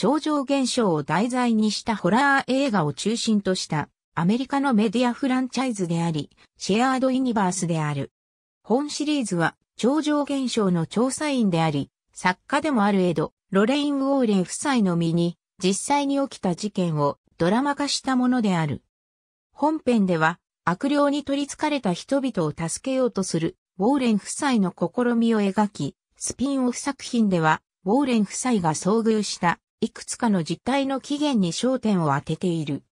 超常現象を題材にしたホラー映画を中心としたアメリカのメディアフランチャイズであり、シェアードユニバースである。本シリーズは超常現象の調査員であり、作家でもあるエド、ロレイン・ウォーレン夫妻の身に実際に起きた事件をドラマ化したものである。本編では悪霊に取り憑かれた人々を助けようとするウォーレン夫妻の試みを描き、スピンオフ作品ではウォーレン夫妻が遭遇したいくつかの実態の起源に焦点を当てている。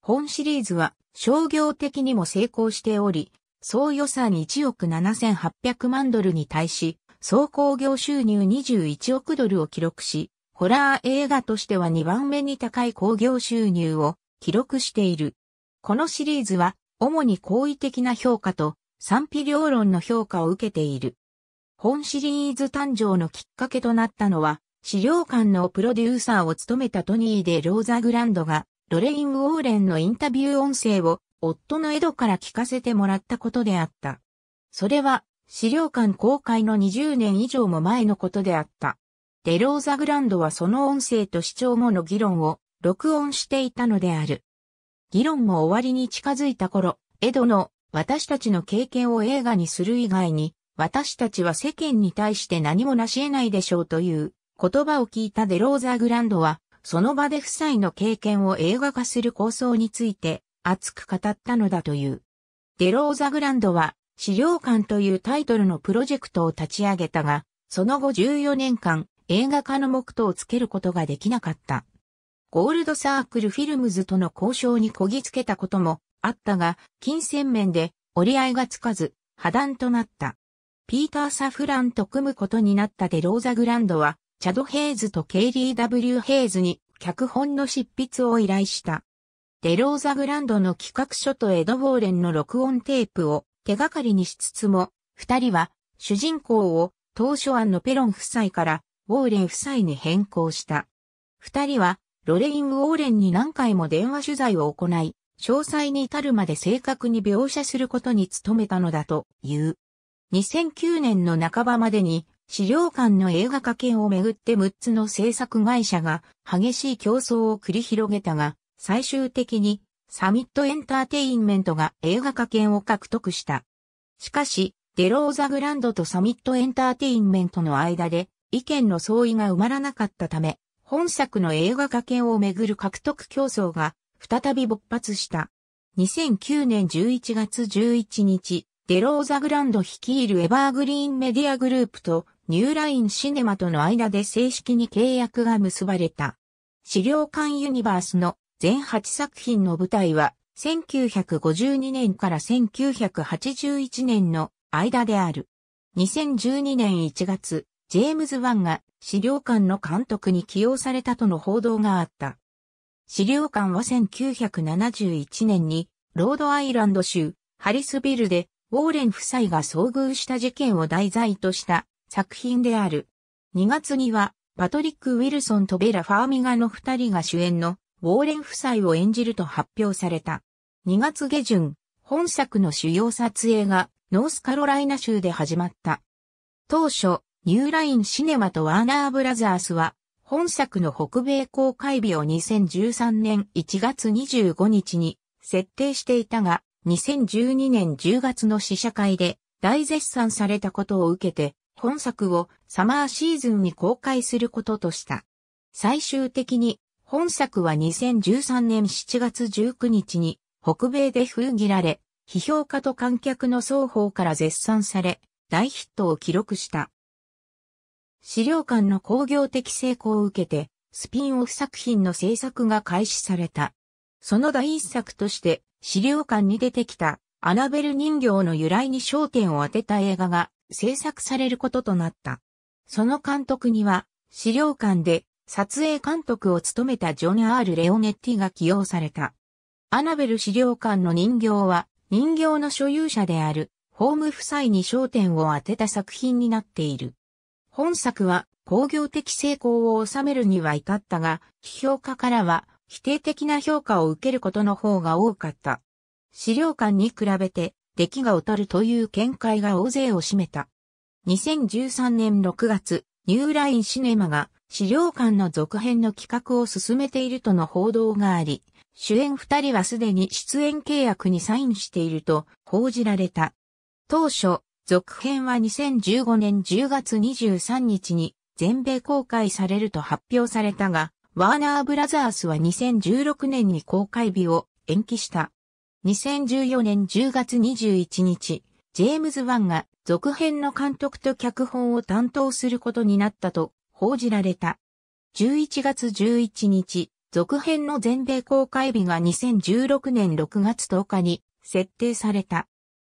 本シリーズは商業的にも成功しており、総予算1億7800万ドルに対し、総工業収入21億ドルを記録し、ホラー映画としては2番目に高い工業収入を記録している。このシリーズは、主に好意的な評価と賛否両論の評価を受けている。本シリーズ誕生のきっかけとなったのは、資料館のプロデューサーを務めたトニー・デ・ローザ・グランドが、ロレイン・ウォーレンのインタビュー音声を、夫のエドから聞かせてもらったことであった。それは、資料館公開の20年以上も前のことであった。デローザ・グランドはその音声と視聴後の議論を録音していたのである。議論も終わりに近づいた頃、エドの私たちの経験を映画にする以外に、私たちは世間に対して何も成し得ないでしょうという言葉を聞いたデローザグランドは、その場で夫妻の経験を映画化する構想について熱く語ったのだという。デローザグランドは資料館というタイトルのプロジェクトを立ち上げたが、その後14年間映画化の目途をつけることができなかった。ゴールドサークルフィルムズとの交渉にこぎつけたこともあったが、金銭面で折り合いがつかず破談となった。ピーター・サフランと組むことになったデローザグランドは、チャド・ヘイズとケイリー・ W・ ヘイズに脚本の執筆を依頼した。デローザ・グランドの企画書とエド・ウォーレンの録音テープを手がかりにしつつも、二人は主人公を当初案のペロン夫妻からウォーレン夫妻に変更した。二人はロレイン・ウォーレンに何回も電話取材を行い、詳細に至るまで正確に描写することに努めたのだという。2009年の半ばまでに資料館の映画化権をめぐって6つの制作会社が激しい競争を繰り広げたが、最終的にサミットエンターテインメントが映画化権を獲得した。しかし、デローザグランドとサミットエンターテインメントの間で意見の相違が埋まらなかったため、本作の映画化権をめぐる獲得競争が再び勃発した。2009年11月11日、デローザグランド率いるエバーグリーンメディアグループとニューラインシネマとの間で正式に契約が結ばれた。資料館ユニバースの全8作品の舞台は1952年から1981年の間である。2012年1月、ジェームズ・ワンが資料館の監督に起用されたとの報道があった。資料館は1971年にロードアイランド州ハリスビルでウォーレン夫妻が遭遇した事件を題材とした作品である。2月には、パトリック・ウィルソンとベラ・ファーミガの2人が主演の、ウォーレン夫妻を演じると発表された。2月下旬、本作の主要撮影が、ノースカロライナ州で始まった。当初、ニューラインシネマとワーナーブラザースは、本作の北米公開日を2013年1月25日に設定していたが、2012年10月の試写会で大絶賛されたことを受けて、本作をサマーシーズンに公開することとした。最終的に、本作は2013年7月19日に北米で封切られ、批評家と観客の双方から絶賛され、大ヒットを記録した。資料館の工業的成功を受けて、スピンオフ作品の制作が開始された。その第一作として、資料館に出てきたアナベル人形の由来に焦点を当てた映画が制作されることとなった。その監督には、資料館で撮影監督を務めたジョン・アール・レオネッティが起用された。アナベル資料館の人形は、人形の所有者である、ホーム夫妻に焦点を当てた作品になっている。本作は工業的成功を収めるには至ったが、批評家からは否定的な評価を受けることの方が多かった。資料館に比べて出来が劣るという見解が大勢を占めた。2013年6月、ニューラインシネマが資料館の続編の企画を進めているとの報道があり、主演二人はすでに出演契約にサインしていると報じられた。当初、続編は2015年10月23日に全米公開されると発表されたが、ワーナーブラザースは2016年に公開日を延期した。2014年10月21日、ジェームズ・ワンが続編の監督と脚本を担当することになったと報じられた。11月11日、続編の全米公開日が2016年6月10日に設定された。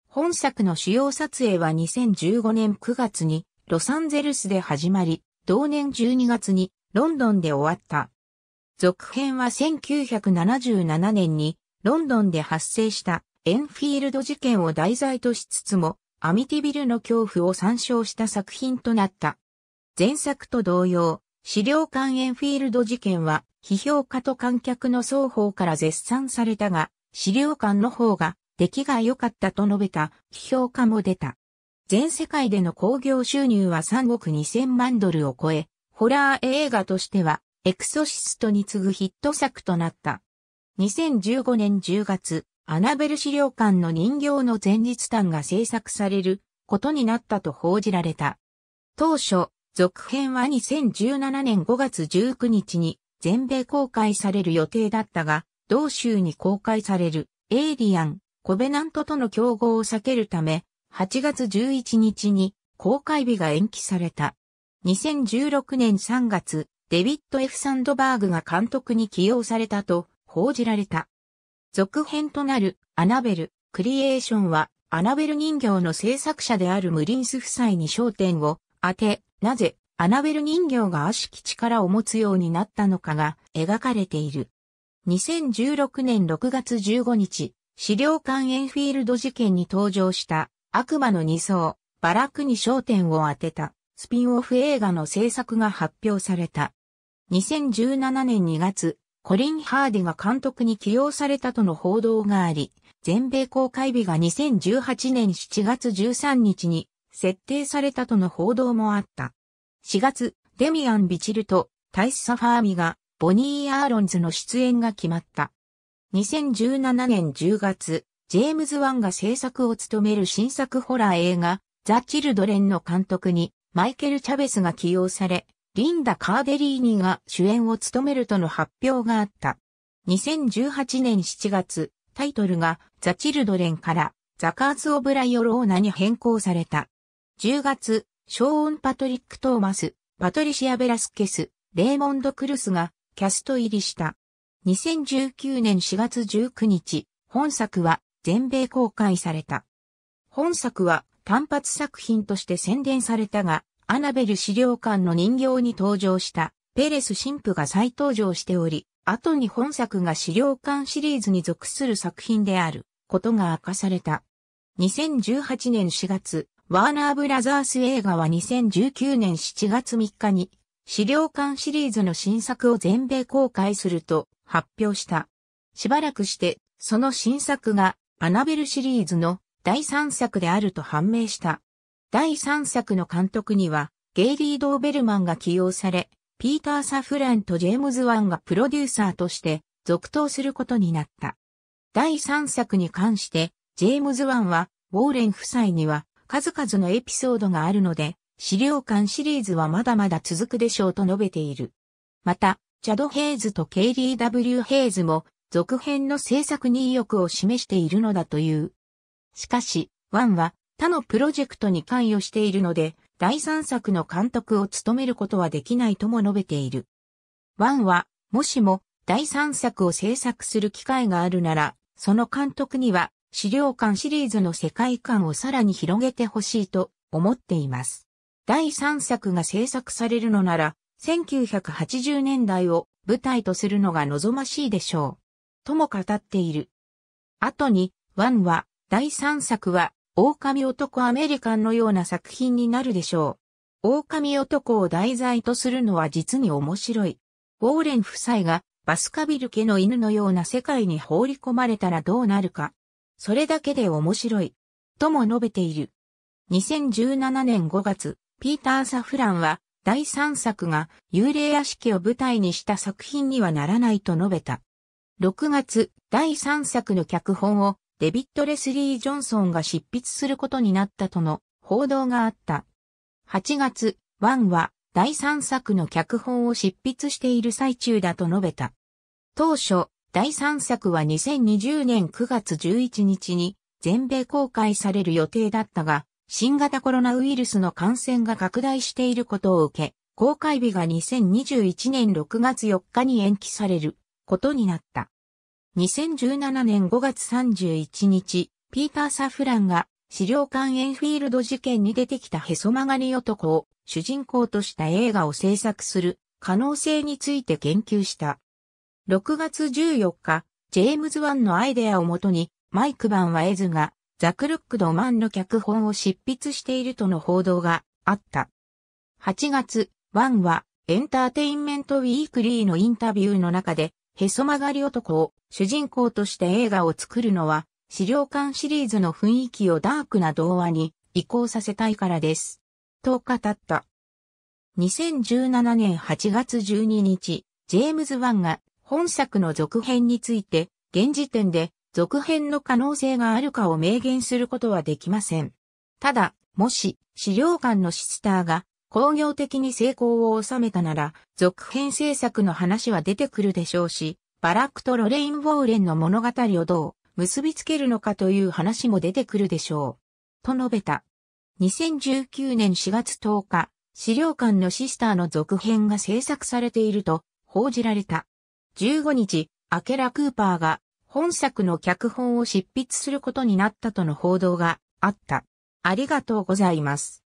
本作の主要撮影は2015年9月にロサンゼルスで始まり、同年12月にロンドンで終わった。続編は1977年にロンドンで発生したエンフィールド事件を題材としつつも、アミティビルの恐怖を参照した作品となった。前作と同様、資料館エンフィールド事件は、批評家と観客の双方から絶賛されたが、資料館の方が出来が良かったと述べた批評家も出た。全世界での興行収入は3億2000万ドルを超え、ホラー映画としてはエクソシストに次ぐヒット作となった。2015年10月、アナベル資料館の人形の前日譚が制作されることになったと報じられた。当初、続編は2017年5月19日に全米公開される予定だったが、同州に公開されるエイリアン、コベナントとの競合を避けるため、8月11日に公開日が延期された。2016年3月、デビッド・ F・ サンドバーグが監督に起用されたと報じられた。続編となるアナベル・クリエーションはアナベル人形の制作者であるムリンス夫妻に焦点を当て、なぜアナベル人形が悪しき力を持つようになったのかが描かれている。2016年6月15日、資料館エンフィールド事件に登場した悪魔の二層、バラクに焦点を当てたスピンオフ映画の制作が発表された。2017年2月、コリン・ハーディが監督に起用されたとの報道があり、全米公開日が2018年7月13日に設定されたとの報道もあった。4月、デミアン・ビチルとタイス・サファーミがボニー・アーロンズの出演が決まった。2017年10月、ジェームズ・ワンが制作を務める新作ホラー映画、ザ・チルドレンの監督に、マイケル・チャベスが起用され、リンダ・カーデリーニが主演を務めるとの発表があった。2018年7月、タイトルがザ・チルドレンからザ・カーズ・オブ・ライオローナに変更された。10月、ショーン・パトリック・トーマス、パトリシア・ベラスケス、レーモンド・クルスがキャスト入りした。2019年4月19日、本作は全米公開された。本作は単発作品として宣伝されたが、アナベル資料館の人形に登場したペレス神父が再登場しており、後に本作が資料館シリーズに属する作品であることが明かされた。2018年4月、ワーナーブラザース映画は2019年7月3日に資料館シリーズの新作を全米公開すると発表した。しばらくして、その新作がアナベルシリーズの第3作であると判明した。第3作の監督には、ゲイリー・ドーベルマンが起用され、ピーター・サフランとジェームズ・ワンがプロデューサーとして続投することになった。第3作に関して、ジェームズ・ワンは、ウォーレン夫妻には数々のエピソードがあるので、資料館シリーズはまだまだ続くでしょうと述べている。また、チャド・ヘイズとケイリー・ W・ ヘイズも、続編の制作に意欲を示しているのだという。しかし、ワンは、他のプロジェクトに関与しているので、第三作の監督を務めることはできないとも述べている。ワンは、もしも第三作を制作する機会があるなら、その監督には資料館シリーズの世界観をさらに広げてほしいと思っています。第三作が制作されるのなら、1980年代を舞台とするのが望ましいでしょう。とも語っている。後に、ワンは、第三作は狼男アメリカンのような作品になるでしょう。狼男を題材とするのは実に面白い。ウォーレン夫妻がバスカビル家の犬のような世界に放り込まれたらどうなるか。それだけで面白い。とも述べている。2017年5月、ピーター・サフランは第3作が幽霊屋敷を舞台にした作品にはならないと述べた。6月、第3作の脚本をデビッド・レスリー・ジョンソンが執筆することになったとの報道があった。8月、ワンは第3作の脚本を執筆している最中だと述べた。当初、第3作は2020年9月11日に全米公開される予定だったが、新型コロナウイルスの感染が拡大していることを受け、公開日が2021年6月4日に延期されることになった。2017年5月31日、ピーター・サフランが資料館エンフィールド事件に出てきたへそ曲がり男を主人公とした映画を制作する可能性について言及した。6月14日、ジェームズ・ワンのアイデアをもとに、マイク・バンはエズがザクルック・ド・マンの脚本を執筆しているとの報道があった。8月、ワンはエンターテインメント・ウィークリーのインタビューの中で、へそ曲がり男を主人公として映画を作るのは、資料館シリーズの雰囲気をダークな童話に移行させたいからです。と語った。2017年8月12日、ジェームズ・ワンが本作の続編について、現時点で続編の可能性があるかを明言することはできません。ただ、もし資料館のシスターが工業的に成功を収めたなら、続編制作の話は出てくるでしょうし、バラックとロレイン・ウォーレンの物語をどう結びつけるのかという話も出てくるでしょう。と述べた。2019年4月10日、資料館のシスターの続編が制作されていると報じられた。15日、アケラ・クーパーが本作の脚本を執筆することになったとの報道があった。ありがとうございます。